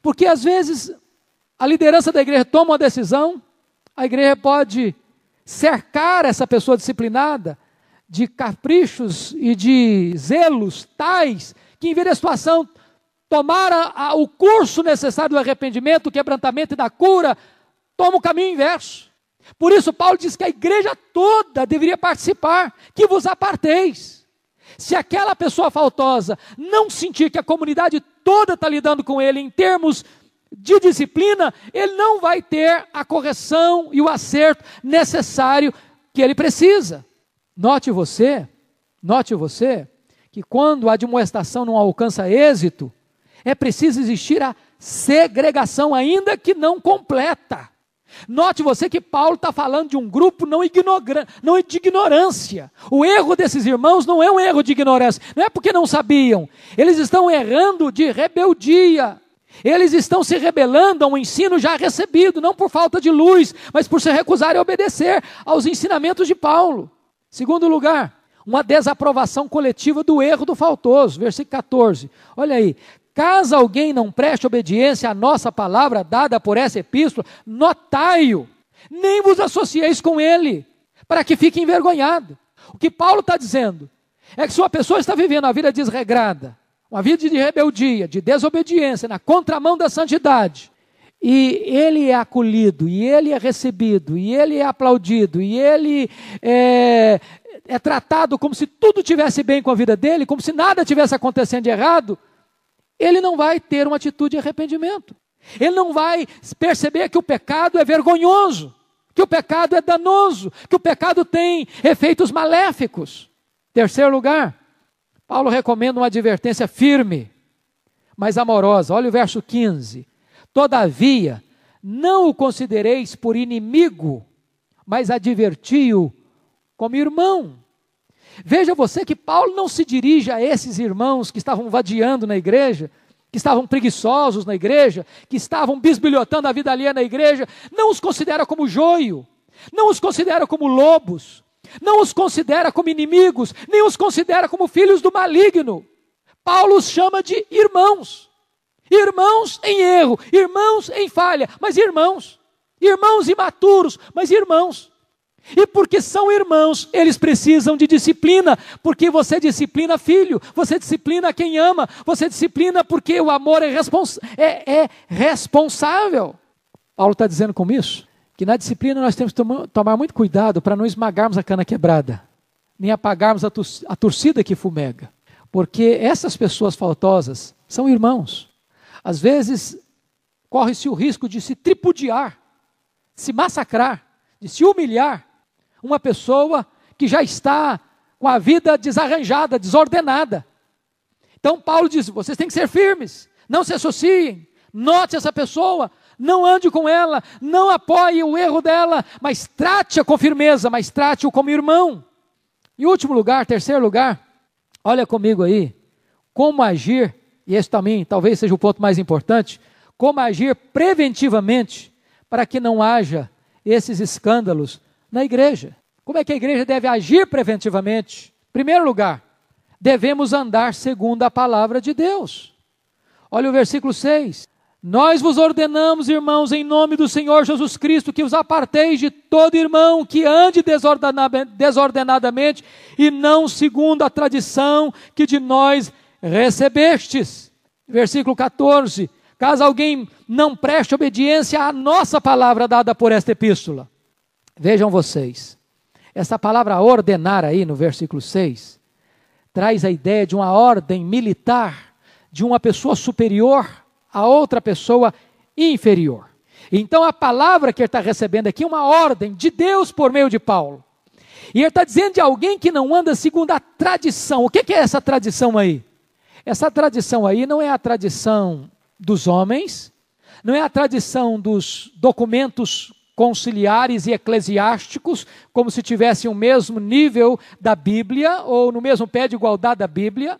Porque às vezes a liderança da igreja toma uma decisão, a igreja pode cercar essa pessoa disciplinada de caprichos e de zelos tais que, em vez da situação tomar a, a, o curso necessário do arrependimento, do quebrantamento e da cura, toma o caminho inverso. Por isso, Paulo diz que a igreja toda deveria participar, que vos aparteis. Se aquela pessoa faltosa não sentir que a comunidade toda está lidando com ele em termos de disciplina, ele não vai ter a correção e o acerto necessário que ele precisa. Note você, note você, que quando a admoestação não alcança êxito, é preciso existir a segregação, ainda que não completa. Note você que Paulo está falando de um grupo não, não de ignorância. O erro desses irmãos não é um erro de ignorância, não é porque não sabiam. Eles estão errando de rebeldia. Eles estão se rebelando a um ensino já recebido, não por falta de luz, mas por se recusarem a obedecer aos ensinamentos de Paulo. Segundo lugar, uma desaprovação coletiva do erro do faltoso, versículo 14. Olha aí, Caso alguém não preste obediência à nossa palavra dada por essa epístola, notai-o, nem vos associeis com ele, para que fique envergonhado. O que Paulo está dizendo é que se uma pessoa está vivendo uma vida desregrada, uma vida de rebeldia, de desobediência, na contramão da santidade, e ele é acolhido, e ele é recebido, e ele é aplaudido, e ele é, é tratado como se tudo tivesse bem com a vida dele, como se nada tivesse acontecendo de errado, ele não vai ter uma atitude de arrependimento. Ele não vai perceber que o pecado é vergonhoso, que o pecado é danoso, que o pecado tem efeitos maléficos. Terceiro lugar, Paulo recomenda uma advertência firme, mas amorosa. Olha o verso 15. Todavia, não o considereis por inimigo, mas adverti-o como irmão. Veja você que Paulo não se dirige a esses irmãos que estavam vadiando na igreja, que estavam preguiçosos na igreja, que estavam bisbilhotando a vida alheia na igreja, não os considera como joio, não os considera como lobos, não os considera como inimigos, nem os considera como filhos do maligno. Paulo os chama de irmãos. Irmãos em erro, irmãos em falha, mas irmãos. Irmãos imaturos, mas irmãos. E porque são irmãos, eles precisam de disciplina, porque você disciplina filho, você disciplina quem ama, você disciplina porque o amor é, respons é, é responsável. Paulo está dizendo com isso que na disciplina nós temos que tom tomar muito cuidado para não esmagarmos a cana quebrada, nem apagarmos a, a torcida que fumega, porque essas pessoas faltosas são irmãos. Às vezes corre-se o risco de se tripudiar, de se massacrar, de se humilhar uma pessoa que já está com a vida desarranjada, desordenada. Então Paulo diz: vocês têm que ser firmes, não se associem, note essa pessoa, não ande com ela, não apoie o erro dela, mas trate-a com firmeza, mas trate-o como irmão. Em último lugar, terceiro lugar, olha comigo aí, como agir, e esse também talvez seja o ponto mais importante, como agir preventivamente para que não haja esses escândalos na igreja. Como é que a igreja deve agir preventivamente? primeiro lugar, devemos andar segundo a palavra de Deus. Olha o versículo 6. Nós vos ordenamos, irmãos, em nome do Senhor Jesus Cristo, que os aparteis de todo irmão que ande desordenadamente e não segundo a tradição que de nós recebestes. Versículo 14. Caso alguém não preste obediência à nossa palavra dada por esta epístola, Vejam vocês, essa palavra ordenar aí no versículo 6 traz a ideia de uma ordem militar de uma pessoa superior a outra pessoa inferior. Então a palavra que ele está recebendo aqui é uma ordem de Deus por meio de Paulo. E ele está dizendo de alguém que não anda segundo a tradição. O que, que é essa tradição aí? Essa tradição aí não é a tradição dos homens, não é a tradição dos documentos conciliares e eclesiásticos, como se tivessem o mesmo nível da Bíblia, ou no mesmo pé de igualdade da Bíblia.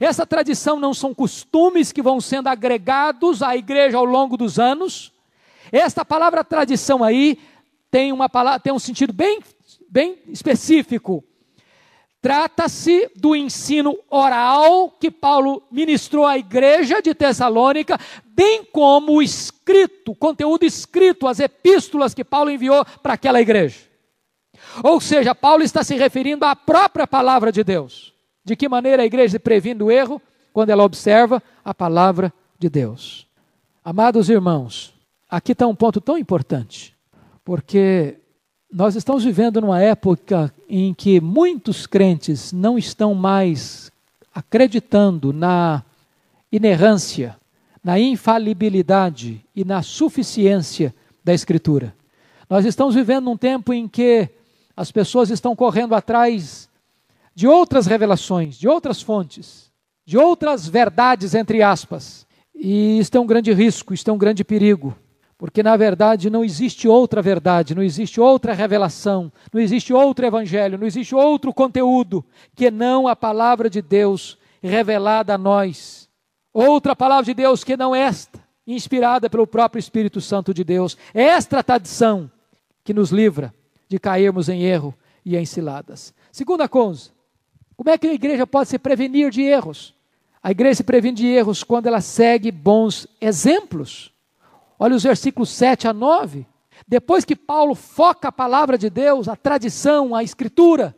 Essa tradição não são costumes que vão sendo agregados à igreja ao longo dos anos. Esta palavra tradição aí tem, uma palavra, tem um sentido bem, bem específico. Trata-se do ensino oral que Paulo ministrou à igreja de Tessalônica, bem como o escrito, conteúdo escrito, as epístolas que Paulo enviou para aquela igreja. Ou seja, Paulo está se referindo à própria palavra de Deus. De que maneira a igreja previndo o erro? Quando ela observa a palavra de Deus. Amados irmãos, aqui está um ponto tão importante, porque nós estamos vivendo numa época em que muitos crentes não estão mais acreditando na inerrância, na infalibilidade e na suficiência da Escritura. Nós estamos vivendo um tempo em que as pessoas estão correndo atrás de outras revelações, de outras fontes, de outras verdades, entre aspas. E isto é um grande risco, isto é um grande perigo. Porque na verdade não existe outra verdade, não existe outra revelação, não existe outro evangelho, não existe outro conteúdo que não a palavra de Deus revelada a nós. Outra palavra de Deus que não esta, inspirada pelo próprio Espírito Santo de Deus. É esta tradição que nos livra de cairmos em erro e em ciladas. Segunda coisa, como é que a igreja pode se prevenir de erros? A igreja se previne de erros quando ela segue bons exemplos. Olha os versículos 7 a 9. Depois que Paulo foca a palavra de Deus, a tradição, a escritura,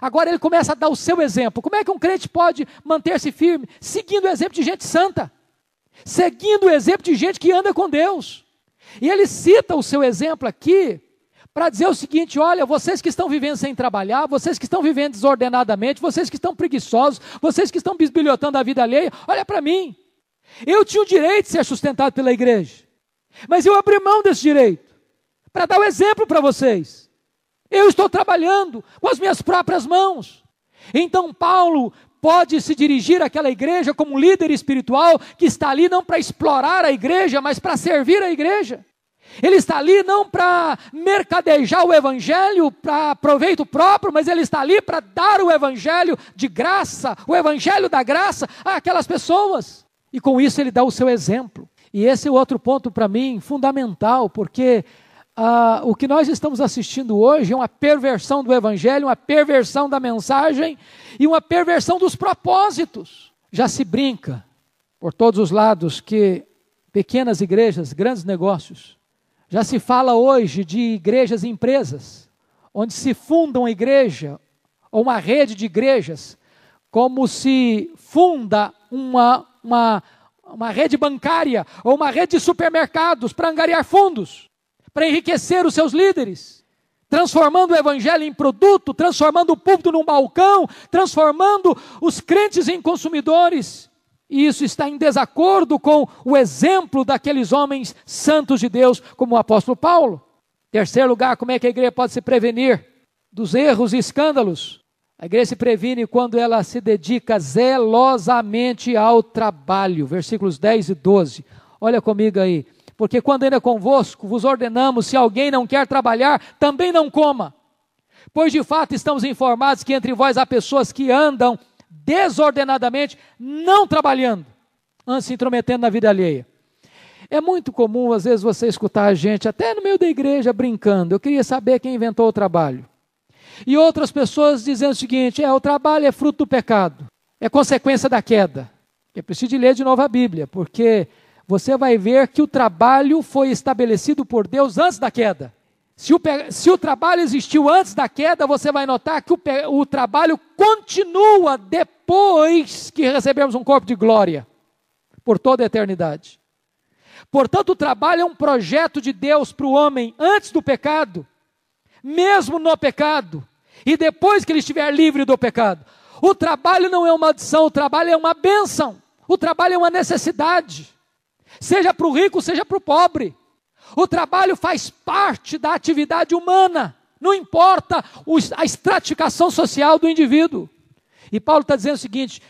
agora ele começa a dar o seu exemplo. Como é que um crente pode manter-se firme? Seguindo o exemplo de gente santa, seguindo o exemplo de gente que anda com Deus. E ele cita o seu exemplo aqui para dizer o seguinte: olha, vocês que estão vivendo sem trabalhar, vocês que estão vivendo desordenadamente, vocês que estão preguiçosos, vocês que estão bisbilhotando a vida alheia, olha para mim. Eu tinha o direito de ser sustentado pela igreja. Mas eu abri mão desse direito para dar o um exemplo para vocês. Eu estou trabalhando com as minhas próprias mãos. Então, Paulo pode se dirigir àquela igreja como um líder espiritual que está ali não para explorar a igreja, mas para servir a igreja. Ele está ali não para mercadejar o evangelho para proveito próprio, mas ele está ali para dar o evangelho de graça, o evangelho da graça àquelas pessoas. E com isso ele dá o seu exemplo. E esse é outro ponto para mim fundamental, porque ah, o que nós estamos assistindo hoje é uma perversão do Evangelho, uma perversão da mensagem e uma perversão dos propósitos. Já se brinca por todos os lados que pequenas igrejas, grandes negócios, já se fala hoje de igrejas e empresas, onde se funda uma igreja ou uma rede de igrejas, como se funda uma, uma uma rede bancária ou uma rede de supermercados para angariar fundos, para enriquecer os seus líderes, transformando o evangelho em produto, transformando o púlpito num balcão, transformando os crentes em consumidores. E isso está em desacordo com o exemplo daqueles homens santos de Deus, como o apóstolo Paulo. Terceiro lugar, como é que a igreja pode se prevenir dos erros e escândalos? A igreja se previne quando ela se dedica zelosamente ao trabalho. Versículos 10 e 12. Olha comigo aí. Porque quando ainda é convosco vos ordenamos: se alguém não quer trabalhar, também não coma. Pois de fato estamos informados que entre vós há pessoas que andam desordenadamente, não trabalhando, antes se intrometendo na vida alheia. É muito comum, às vezes, você escutar a gente, até no meio da igreja, brincando. Eu queria saber quem inventou o trabalho. E outras pessoas dizendo o seguinte: é, o trabalho é fruto do pecado, é consequência da queda. Eu preciso ler de novo a Bíblia, porque você vai ver que o trabalho foi estabelecido por Deus antes da queda. Se o, se o trabalho existiu antes da queda, você vai notar que o, o trabalho continua depois que recebemos um corpo de glória, por toda a eternidade. Portanto, o trabalho é um projeto de Deus para o homem antes do pecado, mesmo no pecado, e depois que ele estiver livre do pecado. O trabalho não é uma adição, o trabalho é uma bênção, o trabalho é uma necessidade, seja para o rico, seja para o pobre. O trabalho faz parte da atividade humana, não importa a estratificação social do indivíduo. E Paulo está dizendo o seguinte: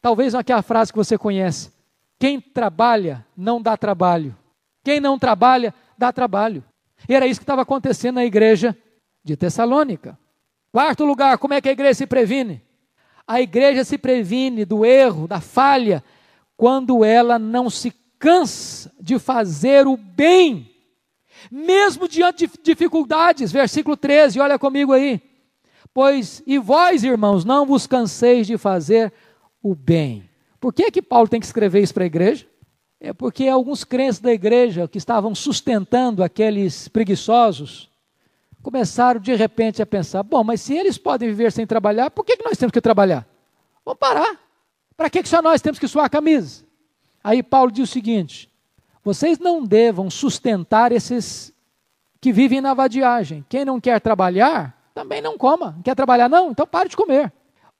talvez aqui é a frase que você conhece: quem trabalha não dá trabalho, quem não trabalha dá trabalho. E era isso que estava acontecendo na igreja de Tessalônica. Quarto lugar, como é que a igreja se previne? A igreja se previne do erro, da falha, quando ela não se cansa de fazer o bem, mesmo diante de dificuldades. Versículo 13, olha comigo aí. Pois, e vós, irmãos, não vos canseis de fazer o bem. Por que é que Paulo tem que escrever isso para a igreja? É porque alguns crentes da igreja que estavam sustentando aqueles preguiçosos começaram de repente a pensar: bom, mas se eles podem viver sem trabalhar, por que, que nós temos que trabalhar? Vamos parar. Para que, que só nós temos que suar a camisa? Aí Paulo diz o seguinte: vocês não devam sustentar esses que vivem na vadiagem. Quem não quer trabalhar, também não coma. Não quer trabalhar, não? Então pare de comer.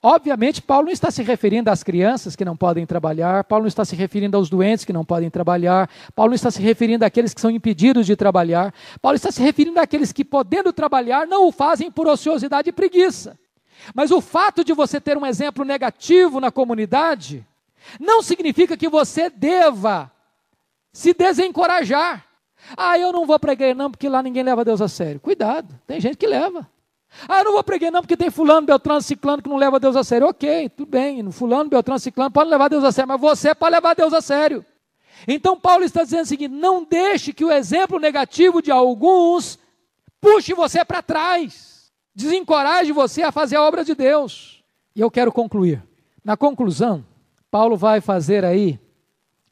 Obviamente, Paulo não está se referindo às crianças que não podem trabalhar, Paulo não está se referindo aos doentes que não podem trabalhar, Paulo não está se referindo àqueles que são impedidos de trabalhar, Paulo está se referindo àqueles que, podendo trabalhar, não o fazem por ociosidade e preguiça. Mas o fato de você ter um exemplo negativo na comunidade não significa que você deva se desencorajar. Ah, eu não vou para a igreja não, porque lá ninguém leva Deus a sério. Cuidado, tem gente que leva. Ah, eu não vou pregar não, porque tem fulano, beltrano, ciclano que não leva Deus a sério. Ok, tudo bem, fulano, beltrano, ciclano pode levar Deus a sério, mas você é para levar Deus a sério. Então Paulo está dizendo o seguinte, não deixe que o exemplo negativo de alguns puxe você para trás, desencoraje você a fazer a obra de Deus. E eu quero concluir. Na conclusão, Paulo vai fazer aí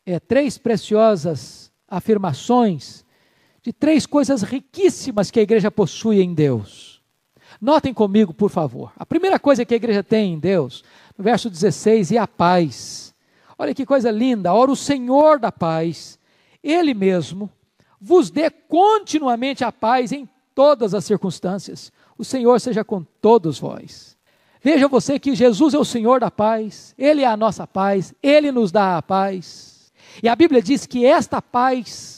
é, três preciosas afirmações de três coisas riquíssimas que a igreja possui em Deus. Notem comigo, por favor. A primeira coisa que a igreja tem em Deus, no verso 16, é a paz. Olha que coisa linda. Ora, o Senhor da paz, Ele mesmo, vos dê continuamente a paz em todas as circunstâncias. O Senhor seja com todos vós. Veja você que Jesus é o Senhor da paz, Ele é a nossa paz, Ele nos dá a paz. E a Bíblia diz que esta paz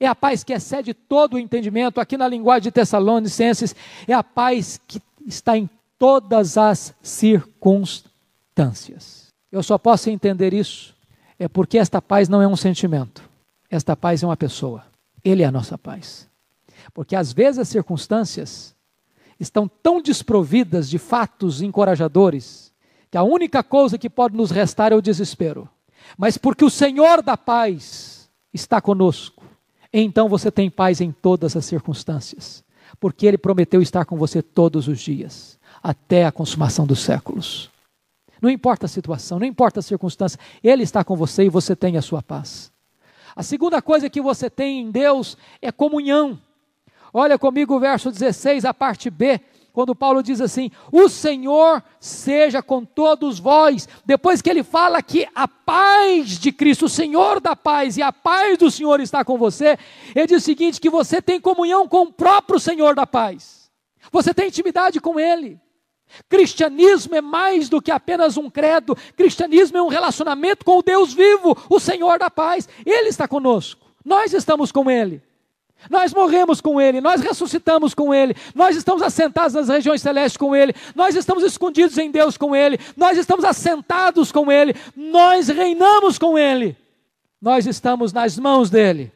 é a paz que excede todo o entendimento. Aqui na linguagem de Tessalonicenses, é a paz que está em todas as circunstâncias. Eu só posso entender isso é porque esta paz não é um sentimento. Esta paz é uma pessoa. Ele é a nossa paz. Porque às vezes as circunstâncias estão tão desprovidas de fatos encorajadores que a única coisa que pode nos restar é o desespero. Mas porque o Senhor da paz está conosco, então você tem paz em todas as circunstâncias, porque Ele prometeu estar com você todos os dias, até a consumação dos séculos. Não importa a situação, não importa a circunstância, Ele está com você e você tem a sua paz. A segunda coisa que você tem em Deus é comunhão. Olha comigo o verso 16, a parte B quando Paulo diz assim: O Senhor seja com todos vós. Depois que ele fala que a paz de Cristo, o Senhor da paz e a paz do Senhor está com você, ele diz o seguinte: que você tem comunhão com o próprio Senhor da paz, você tem intimidade com Ele. Cristianismo é mais do que apenas um credo, cristianismo é um relacionamento com o Deus vivo, o Senhor da paz. Ele está conosco, nós estamos com Ele. Nós morremos com Ele, nós ressuscitamos com Ele, nós estamos assentados nas regiões celestes com Ele, nós estamos escondidos em Deus com Ele, nós estamos assentados com Ele, nós reinamos com Ele, nós estamos nas mãos dEle,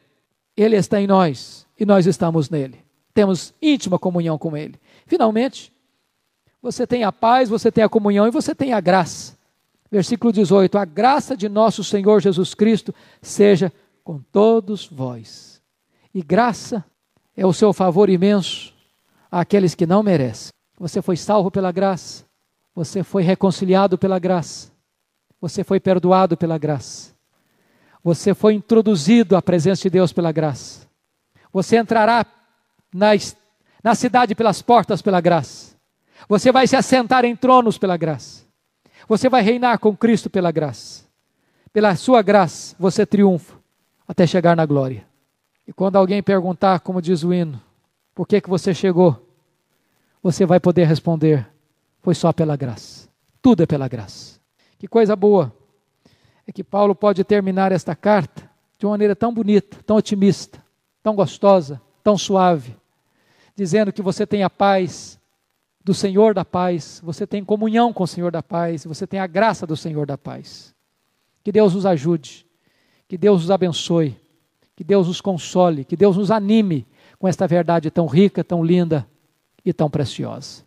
Ele está em nós e nós estamos nele. Temos íntima comunhão com Ele. Finalmente, você tem a paz, você tem a comunhão e você tem a graça. Versículo 18: A graça de nosso Senhor Jesus Cristo seja com todos vós e graça é o seu favor imenso àqueles que não merecem. Você foi salvo pela graça, você foi reconciliado pela graça, você foi perdoado pela graça, você foi introduzido à presença de Deus pela graça, você entrará na, na cidade pelas portas pela graça, você vai se assentar em tronos pela graça, você vai reinar com Cristo pela graça, pela sua graça você triunfa até chegar na glória. E quando alguém perguntar, como diz o hino, por que, que você chegou? Você vai poder responder: foi só pela graça. Tudo é pela graça. Que coisa boa é que Paulo pode terminar esta carta de uma maneira tão bonita, tão otimista, tão gostosa, tão suave, dizendo que você tem a paz do Senhor da paz, você tem comunhão com o Senhor da paz, você tem a graça do Senhor da paz. Que Deus os ajude, que Deus os abençoe. Que Deus nos console, que Deus nos anime com esta verdade tão rica, tão linda e tão preciosa.